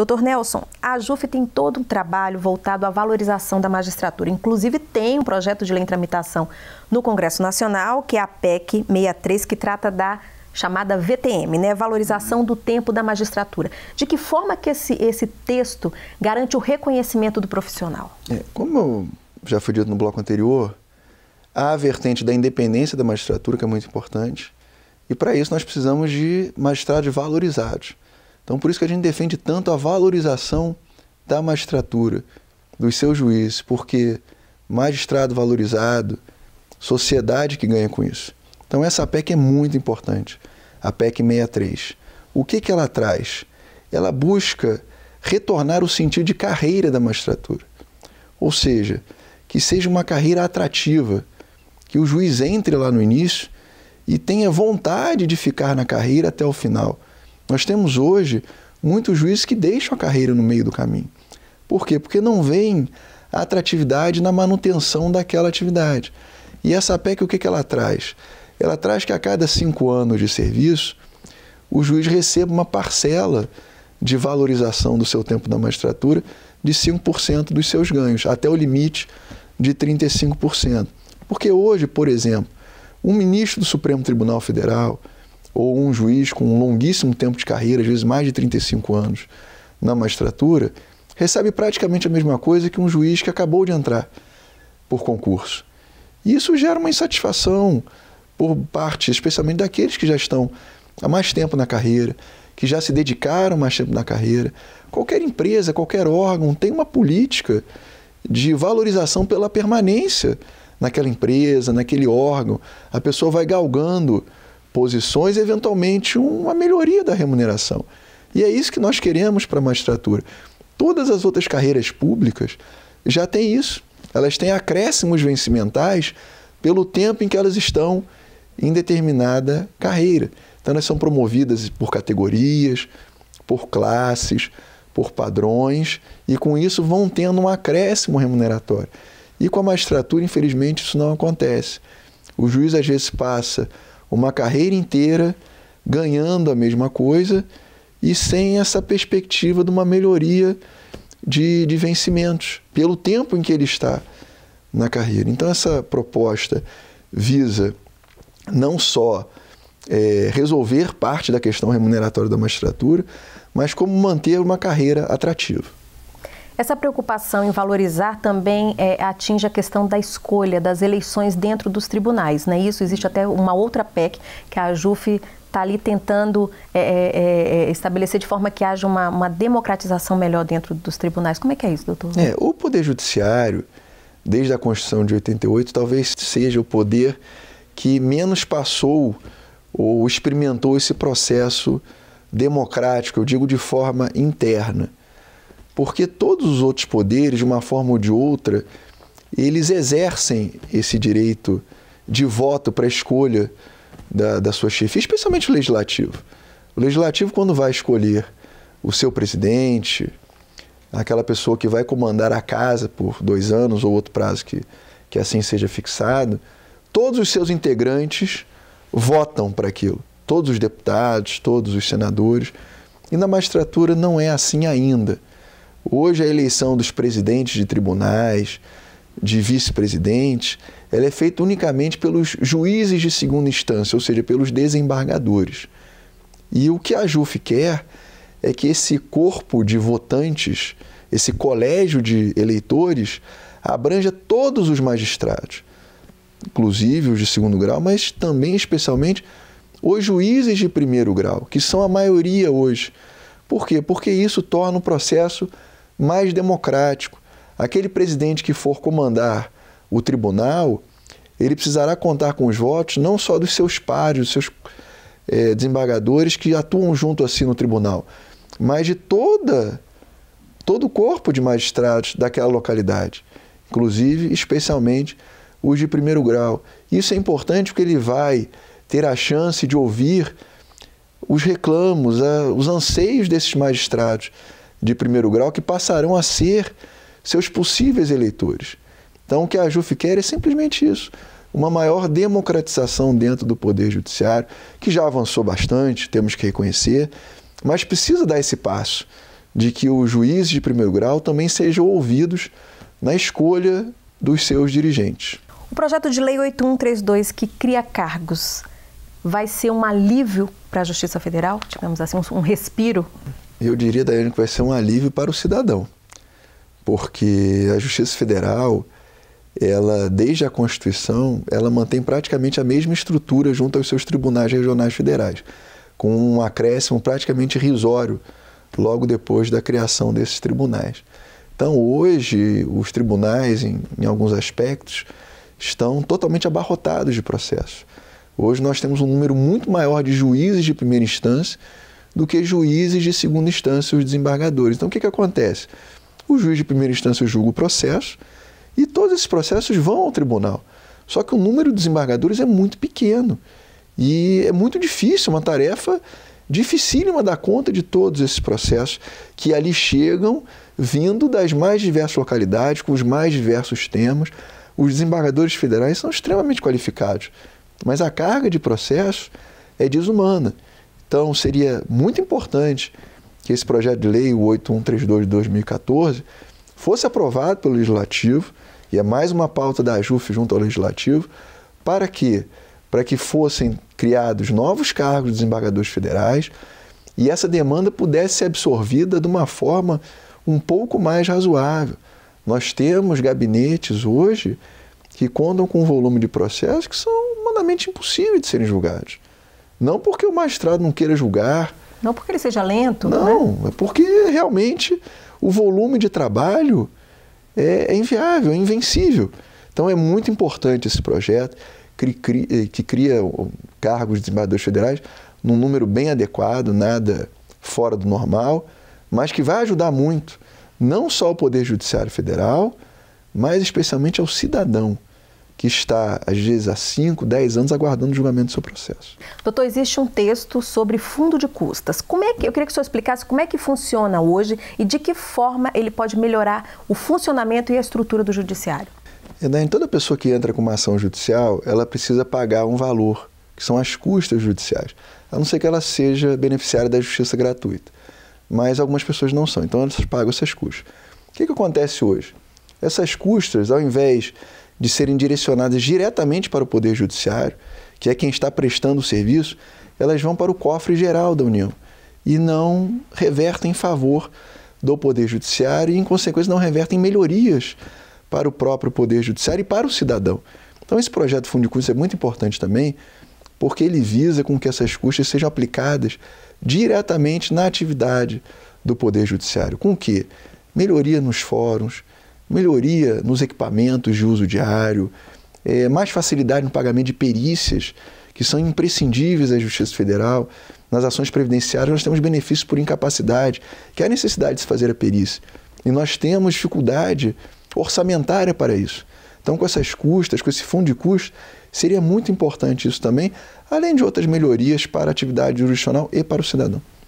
Doutor Nelson, a JUF tem todo um trabalho voltado à valorização da magistratura. Inclusive, tem um projeto de lei em tramitação no Congresso Nacional, que é a PEC 63, que trata da chamada VTM, né? Valorização do tempo da magistratura. De que forma que esse, esse texto garante o reconhecimento do profissional? É, como já foi dito no bloco anterior, há a vertente da independência da magistratura, que é muito importante, e para isso nós precisamos de magistrados valorizados. Então, por isso que a gente defende tanto a valorização da magistratura, dos seus juízes, porque magistrado valorizado, sociedade que ganha com isso. Então, essa PEC é muito importante, a PEC 63. O que, que ela traz? Ela busca retornar o sentido de carreira da magistratura. Ou seja, que seja uma carreira atrativa, que o juiz entre lá no início e tenha vontade de ficar na carreira até o final. Nós temos hoje muitos juízes que deixam a carreira no meio do caminho. Por quê? Porque não vem a atratividade na manutenção daquela atividade. E essa PEC, o que, que ela traz? Ela traz que a cada cinco anos de serviço, o juiz receba uma parcela de valorização do seu tempo da magistratura de 5% dos seus ganhos, até o limite de 35%. Porque hoje, por exemplo, um ministro do Supremo Tribunal Federal, ou um juiz com um longuíssimo tempo de carreira, às vezes mais de 35 anos, na magistratura, recebe praticamente a mesma coisa que um juiz que acabou de entrar por concurso. E isso gera uma insatisfação por parte, especialmente daqueles que já estão há mais tempo na carreira, que já se dedicaram mais tempo na carreira. Qualquer empresa, qualquer órgão tem uma política de valorização pela permanência naquela empresa, naquele órgão. A pessoa vai galgando posições, eventualmente uma melhoria da remuneração. E é isso que nós queremos para a magistratura. Todas as outras carreiras públicas já têm isso. Elas têm acréscimos vencimentais pelo tempo em que elas estão em determinada carreira. Então, elas são promovidas por categorias, por classes, por padrões, e com isso vão tendo um acréscimo remuneratório. E com a magistratura, infelizmente, isso não acontece. O juiz às vezes passa uma carreira inteira ganhando a mesma coisa e sem essa perspectiva de uma melhoria de, de vencimentos, pelo tempo em que ele está na carreira. Então, essa proposta visa não só é, resolver parte da questão remuneratória da magistratura, mas como manter uma carreira atrativa. Essa preocupação em valorizar também é, atinge a questão da escolha das eleições dentro dos tribunais, né? Isso existe até uma outra PEC que a JUF está ali tentando é é, é, é, estabelecer de forma que haja uma, uma, democratização melhor dentro dos tribunais. Como é que é isso, doutor? É, o Poder Judiciário, desde a Constituição de 88, talvez seja o poder que menos passou ou experimentou esse processo democrático, eu digo de forma interna. Porque todos os outros poderes, de uma forma ou de outra, eles exercem esse direito de voto para a escolha da, da sua chefia, especialmente o legislativo. O legislativo, quando vai escolher o seu presidente, aquela pessoa que vai comandar a casa por dois anos ou outro prazo que, que assim seja fixado, todos os seus integrantes votam para aquilo. Todos os deputados, todos os senadores. E na magistratura não é assim ainda. Hoje a eleição dos presidentes de tribunais, de vice-presidentes, ela é feita unicamente pelos juízes de segunda instância, ou seja, pelos desembargadores. E o que a JUF quer é que esse corpo de votantes, esse colégio de eleitores, abranja todos os magistrados, inclusive os de segundo grau, mas também, especialmente, os juízes de primeiro grau, que são a maioria hoje. Por quê? Porque isso torna o processo mais democrático. Aquele presidente que for comandar o tribunal, ele precisará contar com os votos não só dos seus pares, dos seus é, desembargadores que atuam junto assim no tribunal, mas de toda todo o corpo de magistrados daquela localidade, inclusive, especialmente os de primeiro grau. Isso é importante porque ele vai ter a chance de ouvir os reclamos, os anseios desses magistrados de primeiro grau que passarão a ser seus possíveis eleitores. Então, o que a JUF quer é simplesmente isso: uma maior democratização dentro do Poder Judiciário, que já avançou bastante, temos que reconhecer, mas precisa dar esse passo de que os juízes de primeiro grau também sejam ouvidos na escolha dos seus dirigentes. O projeto de lei 8132 que cria cargos vai ser um alívio para a Justiça Federal, Tivemos assim, um respiro eu diria, Daiane, que vai ser um alívio para o cidadão, porque a Justiça Federal, ela desde a Constituição, ela mantém praticamente a mesma estrutura junto aos seus tribunais regionais federais, com um acréscimo praticamente irrisório logo depois da criação desses tribunais. Então, hoje, os tribunais, em, em alguns aspectos, estão totalmente abarrotados de processos. Hoje, nós temos um número muito maior de juízes de primeira instância do que juízes de segunda instância, os desembargadores. Então, o que, que acontece? O juiz de primeira instância julga o processo e todos esses processos vão ao tribunal. Só que o número de desembargadores é muito pequeno e é muito difícil, uma tarefa dificílima dar conta de todos esses processos que ali chegam vindo das mais diversas localidades, com os mais diversos temas. Os desembargadores federais são extremamente qualificados, mas a carga de processo é desumana. Então, seria muito importante que esse projeto de lei, o 8132 de 2014, fosse aprovado pelo Legislativo, e é mais uma pauta da JUF junto ao Legislativo, para que para que fossem criados novos cargos de desembargadores federais e essa demanda pudesse ser absorvida de uma forma um pouco mais razoável. Nós temos gabinetes hoje que contam com um volume de processos que são humanamente impossíveis de serem julgados. Não porque o magistrado não queira julgar. Não porque ele seja lento. Né? Não, né? é porque realmente o volume de trabalho é, é inviável, é invencível. Então é muito importante esse projeto que, cria, eh, que cria cargos de desembargadores federais num número bem adequado, nada fora do normal, mas que vai ajudar muito não só ao Poder Judiciário Federal, mas especialmente ao cidadão que está, às vezes, há 5, 10 anos aguardando o julgamento do seu processo. Doutor, existe um texto sobre fundo de custas. Como é que, eu queria que o senhor explicasse como é que funciona hoje e de que forma ele pode melhorar o funcionamento e a estrutura do judiciário. Né, toda pessoa que entra com uma ação judicial, ela precisa pagar um valor, que são as custas judiciais, a não ser que ela seja beneficiária da justiça gratuita. Mas algumas pessoas não são, então elas pagam essas custas. O que, que acontece hoje? Essas custas, ao invés de serem direcionadas diretamente para o Poder Judiciário, que é quem está prestando o serviço, elas vão para o cofre geral da União e não revertem em favor do Poder Judiciário e, em consequência, não revertem melhorias para o próprio Poder Judiciário e para o cidadão. Então, esse projeto Fundo de Custos é muito importante também, porque ele visa com que essas custas sejam aplicadas diretamente na atividade do Poder Judiciário. Com o quê? Melhoria nos fóruns, melhoria nos equipamentos de uso diário, é, mais facilidade no pagamento de perícias, que são imprescindíveis à Justiça Federal. Nas ações previdenciárias, nós temos benefícios por incapacidade, que é a necessidade de se fazer a perícia. E nós temos dificuldade orçamentária para isso. Então, com essas custas, com esse fundo de custos, seria muito importante isso também, além de outras melhorias para a atividade jurisdicional e para o cidadão.